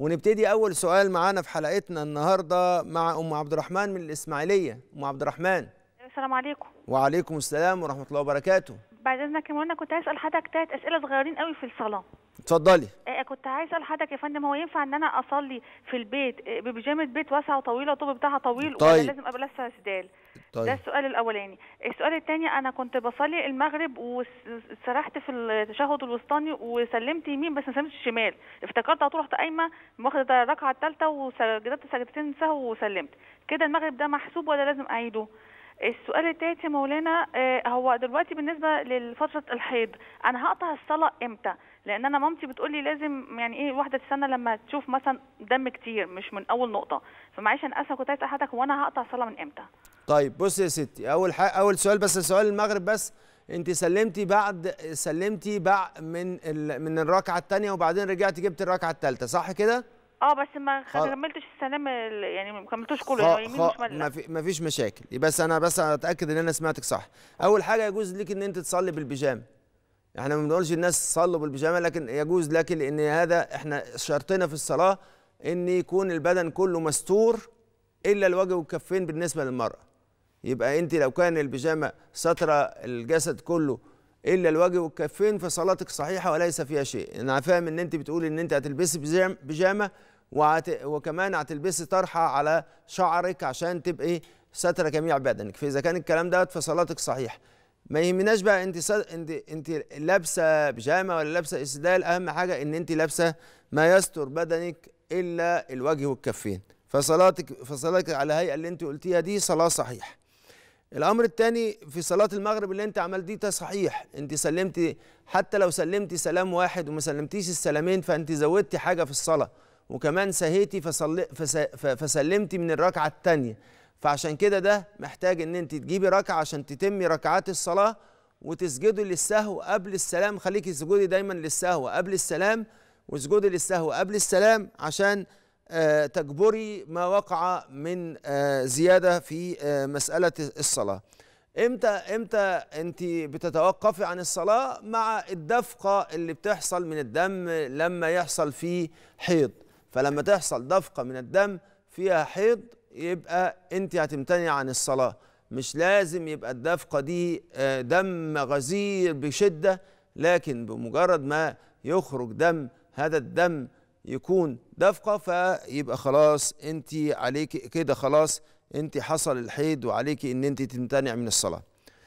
ونبتدي اول سؤال معانا في حلقتنا النهارده مع ام عبد الرحمن من الاسماعيليه ام عبد الرحمن السلام عليكم وعليكم السلام ورحمه الله وبركاته بعد اذنك يا مولانا كنت اسال حضرتك ثلاث اسئله صغيرين قوي في الصلاه اتفضلي آه، آه، كنت عايزه اسال حضرتك يا فندم هو ينفع ان انا اصلي في البيت آه، ببيجامه بيت واسعه وطويله والطوب بتاعها طويل طيب. ولا لازم ابقى لابسه سدال طيب. ده السؤال الاولاني السؤال الثاني انا كنت بصلي المغرب وسرحت في التشهد الوسطاني وسلمت يمين بس ما سلمتش شمال افتكرت على طول رحت قايمه واخده الركعه الثالثه وسجدت سجدتين سهو وسلمت كده المغرب ده محسوب ولا لازم اعيده السؤال التالت يا مولانا آه، هو دلوقتي بالنسبه لفتره الحيض انا هقطع الصلاه امتى لان انا مامتي بتقول لي لازم يعني ايه واحده تستنى لما تشوف مثلا دم كتير مش من اول نقطه فمعلش انا اسف كنت عايز حضرتك هو انا هقطع الصلاه من امتى طيب بصي يا ستي اول حاجه اول سؤال بس سؤال المغرب بس انت سلمتي بعد سلمتي بعد من ال... من الركعه الثانيه وبعدين رجعتي جبت الركعه الثالثه صح كده اه بس ما كملتش السلام يعني ما كملتوش كله خ... يمين وشمال ما, في... ما فيش مشاكل بس انا بس اتاكد ان انا سمعتك صح اول حاجه يجوز ليك ان انت تصلي بالبيجامه احنا ما بنقولش الناس صلوا بالبيجامه لكن يجوز لك لان هذا احنا شرطنا في الصلاه ان يكون البدن كله مستور الا الوجه والكفين بالنسبه للمراه يبقى انت لو كان البيجامه ستره الجسد كله الا الوجه والكفين فصلاتك صحيحه وليس فيها شيء انا فاهم ان انت بتقول ان انت هتلبسي بيجامه وعت... وكمان هتلبسي طرحه على شعرك عشان تبقي ستره جميع بدنك فاذا كان الكلام دوت فصلاتك صحيحه ما يهمناش بقى انت صد... انت انت لابسه بيجامه ولا لابسه اسدال اهم حاجه ان انت لابسه ما يستر بدنك الا الوجه والكفين فصلاتك فصلاتك على الهيئه اللي انت قلتيها دي صلاه صحيحه الامر الثاني في صلاه المغرب اللي انت عملتيه ده صحيح انت سلمتي حتى لو سلمتي سلام واحد وما سلمتيش السلامين فانت زودتي حاجه في الصلاه وكمان سهيتي فصل... فس... فسلمتي من الركعه الثانيه فعشان كده ده محتاج ان انت تجيبي ركعه عشان تتمي ركعات الصلاه وتسجدي للسهو قبل السلام خليكي تسجدي دايما للسهو قبل السلام واسجدي للسهو قبل السلام عشان آه، تجبري ما وقع من آه، زيادة في آه، مسألة الصلاة امتى امتى انت بتتوقفي عن الصلاه مع الدفقه اللي بتحصل من الدم لما يحصل فيه حيض فلما تحصل دفقه من الدم فيها حيض يبقى انت هتمتنعي عن الصلاه مش لازم يبقى الدفقه دي دم غزير بشده لكن بمجرد ما يخرج دم هذا الدم يكون دفقة فيبقى خلاص أنت عليك كده خلاص أنت حصل الحيض وعليك أن أنت تمتنع من الصلاة